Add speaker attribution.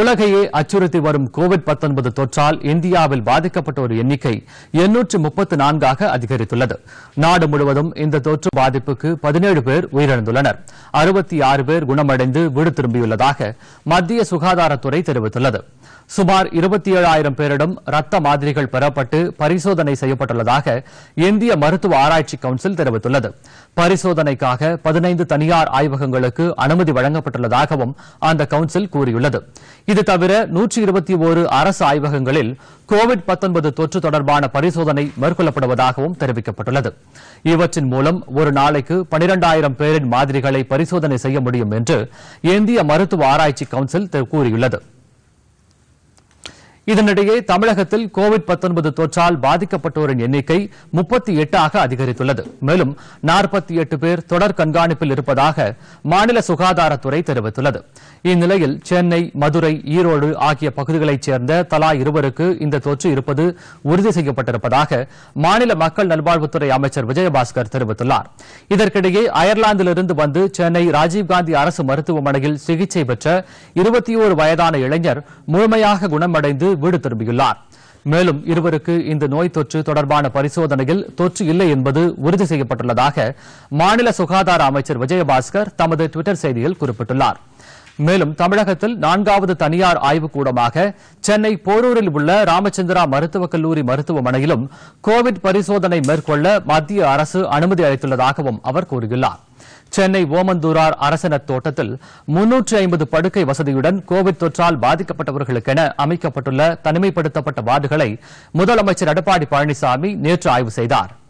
Speaker 1: உலகையே அச்சுறுத்தி வரும் கோவிட் பத்தொன்பது தொற்றால் இந்தியாவில் பாதிக்கப்பட்ட ஒரு எண்ணிக்கை எண்ணூற்று முப்பத்து நான்காக அதிகரித்துள்ளது நாடு முழுவதும் இந்த தொற்று பாதிப்புக்கு பதினேழு பேர் உயிரிழந்துள்ளனர் அறுபத்தி ஆறு பேர் குணமடைந்து வீடு திரும்பியுள்ளதாக மத்திய சுகாதாரத்துறை தெரிவித்துள்ளது சுமார் இருபத்தி ஏழாயிரம் பேரிடம் ரத்த மாதிரிகள் பெறப்பட்டு பரிசோதனை செய்யப்பட்டுள்ளதாக இந்திய மருத்துவ ஆராய்ச்சி கவுன்சில் தெரிவித்துள்ளது பரிசோதனைக்காக பதினைந்து தனியார் ஆய்வகங்களுக்கு அனுமதி வழங்கப்பட்டுள்ளதாகவும் அந்த கவுன்சில் கூறியுள்ளது இது தவிர நூற்றி இருபத்தி ஒரு அரசு ஆய்வகங்களில் கோவிட் தொற்று தொடர்பான பரிசோதனை மேற்கொள்ளப்படுவதாகவும் தெரிவிக்கப்பட்டுள்ளது இவற்றின் மூலம் ஒரு நாளைக்கு பனிரெண்டாயிரம் பேரின் மாதிரிகளை பரிசோதனை செய்ய முடியும் என்று இந்திய மருத்துவ ஆராய்ச்சி கவுன்சில் கூறியுள்ளது இதனிடையே தமிழகத்தில் கோவிட் தொற்றால் பாதிக்கப்பட்டோரின் எண்ணிக்கை முப்பத்தி எட்டாக அதிகரித்துள்ளது மேலும் நாற்பத்தி எட்டு பேர் தொடர் கண்காணிப்பில் இருப்பதாக மாநில சுகாதாரத்துறை தெரிவித்துள்ளது இந்நிலையில் சென்னை மதுரை ஈரோடு ஆகிய பகுதிகளைச் சேர்ந்த தலா இருவருக்கு இந்த தொற்று இருப்பது உறுதி செய்யப்பட்டிருப்பதாக மாநில மக்கள் நல்வாழ்வுத்துறை அமைச்சர் விஜயபாஸ்கர் தெரிவித்துள்ளார் இதற்கிடையே அயர்லாந்திலிருந்து வந்து சென்னை ராஜீவ்காந்தி அரசு மருத்துவமனையில் சிகிச்சை பெற்ற இருபத்தி வயதான இளைஞர் முழுமையாக குணமடைந்து வீடு திரும்பியுள்ளார் மேலும் இருவருக்கு இந்த நோய் தொற்று தொடர்பான பரிசோதனையில் தொற்று இல்லை என்பது உறுதி செய்யப்பட்டுள்ளதாக மாநில சுகாதார அமைச்சர் விஜயபாஸ்கர் தமது டுவிட்டர் செய்தியில் குறிப்பிட்டுள்ளார் மேலும் தமிழகத்தில் நான்காவது தனியார் ஆய்வுக்கூடமாக சென்னை போரூரில் உள்ள ராமச்சந்திரா மருத்துவக் கல்லூரி மருத்துவமனையிலும் கோவிட் பரிசோதனை மேற்கொள்ள மத்திய அரசு அனுமதி அளித்துள்ளதாகவும் அவர் கூறியுள்ளார் சென்னை ஓமந்தூரார் அரசனத் தோட்டத்தில் முன்னூற்றி ஐம்பது படுக்கை வசதியுடன் கோவிட் தொற்றால் பாதிக்கப்பட்டவர்களுக்கென அமைக்கப்பட்டுள்ள தனிமைப்படுத்தப்பட்ட வார்டுகளை முதலமைச்சர் எடப்பாடி பழனிசாமி நேற்று ஆய்வு செய்தாா்